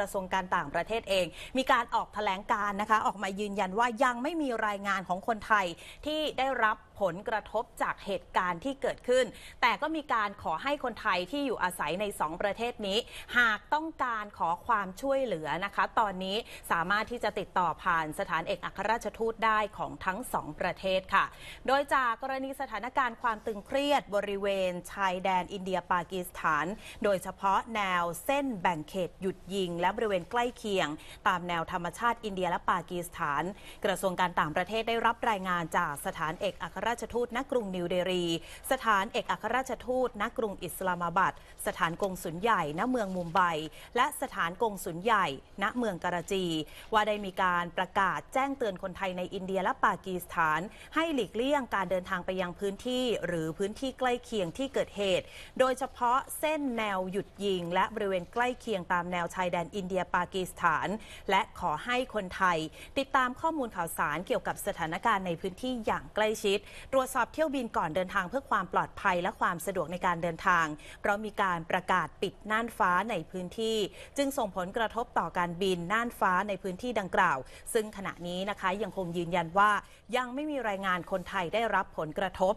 ระทรวงการต่างประเทศเอง มีการออกแถลงการนะคะ ออกมายืนยันว่ายังไม่มีรายงานของคนไทยที่ได้รับผลกระทบจากเหตุการณ์ที่เกิดขึ้น แต่ก็มีการขอให้คนไทยที่อยู่อาศัยใน2ประเทศนี้ หากต้องการขอความช่วยเหลือนะคะ ตอนนี้สามารถที่จะติดต่อผ่านสถานเอกอัครราชทูตได้ของทั้ง 2 ประเทศค่ะ โดยจากกรณีสถานการณ์ความตึงเครียดบริเวณชายแดนอินเดียปากีสถาน โดยเฉพาะแนวเส้นแบ่งเขตหยุดยิงและและบริเวณใกล้เคียงตามแนวธรรมชาติอินเดียและปากีสถาน กระทรวงการต่างประเทศได้รับรายงานจากสถานเอกอัครราชทูตณกรุงนิวเดรีสถานเอกอัครราชทูตณกรุงอิสลามาบัดสถานกงสุลใหญ่ณเมืองมุมไบ และสถานกงสุลใหญ่ ณเมืองการาจีว่าได้มีการประกาศแจ้งเตือนคนไทยในอินเดียและปากีสถาน ให้หลีกเลี่ยงการเดินทางไปยังพื้นที่หรือพื้นที่ใกล้เคียงที่เกิดเหตุ โดยเฉพาะเส้นแนวหยุดยิง และบริเวณใกล้เคียงตามแนวชายแดนอินเดียปากีสถาน และขอให้คนไทย ติดตามข้อมูลข่าวสารเกี่ยวกับสถานการณ์ในพื้นที่อย่างใกล้ชิด ตรวจสอบเที่ยวบินก่อนเดินทางเพื่อความปลอดภัยและความสะดวกในการเดินทางเพราะมีการประกาศปิดน่านฟ้าในพื้นที่ จึงส่งผลกระทบต่อการบินน่านฟ้าในพื้นที่ดังกล่าว ซึ่งขณะนี้นะคะยังคงยืนยันว่ายังไม่มีรายงานคนไทยได้รับผลกระทบ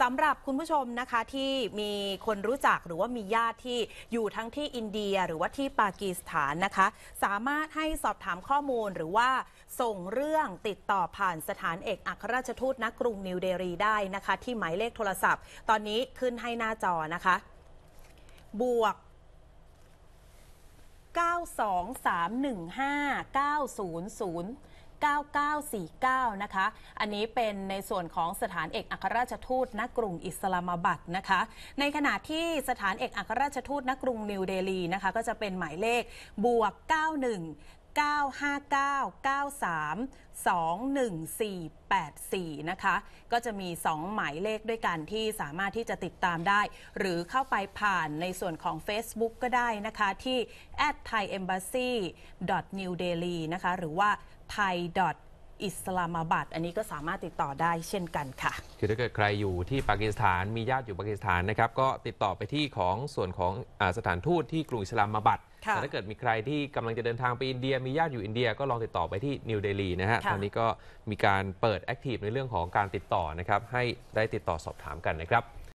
สำหรับคุณผู้ชมนะคะที่มีคนรู้จักหรือว่ามีญาติที่อยู่ทั้งที่อินเดียหรือว่าที่ปากีสถานนะคะ สามารถให้สอบถามข้อมูลหรือว่าส่งเรื่องติดต่อผ่านสถานเอกอัครราชทูตณกรุงนิวเดลีได้นะคะ ที่หมายเลขโทรศัพท์ตอนนี้ขึ้นให้หน้าจอนะคะ บวก 92315 9000 9949 นะคะ อันนี้เป็นในส่วนของสถานเอกอัครราชทูตณกรุงอิสลามบัดนะคะ ในขณะที่สถานเอกอัครราชทูตณกรุงนิวเดลีนะคะ ก็จะเป็นหมายเลขบวก 91 0959932148นะคะก็จะมี 2 หมายเลขด้วยกันที่สามารถที่จะติดตามได้หรือเข้าไปผ่านในส่วนของ Facebook ก็ได้นะคะที่ at thaiembassy.newdelhi นะคะ หรือว่า thai. อิสลามบัดอันนี้ก็สามารถติดต่อได้เช่นกันค่ะคือถ้าเกิดใครอยู่ที่ปากีสถานมีญาติอยู่ปากีสถานนะครับ ก็ติดต่อไปที่ของส่วนของอสถานทูตที่กรุงอิสลามมาบัดแต่ถ้าเกิดมีใครที่กำลังจะเดินทางไปอินเดีย มีญาติอยู่อินเดียก็ลองติดต่อไปที่นิวเดลีนะฮะตอนนี้ก็มีการเปิดแอคทีฟในเรื่องของการติดต่อนะครับให้ได้ติดต่อสอบถามกันนะครับ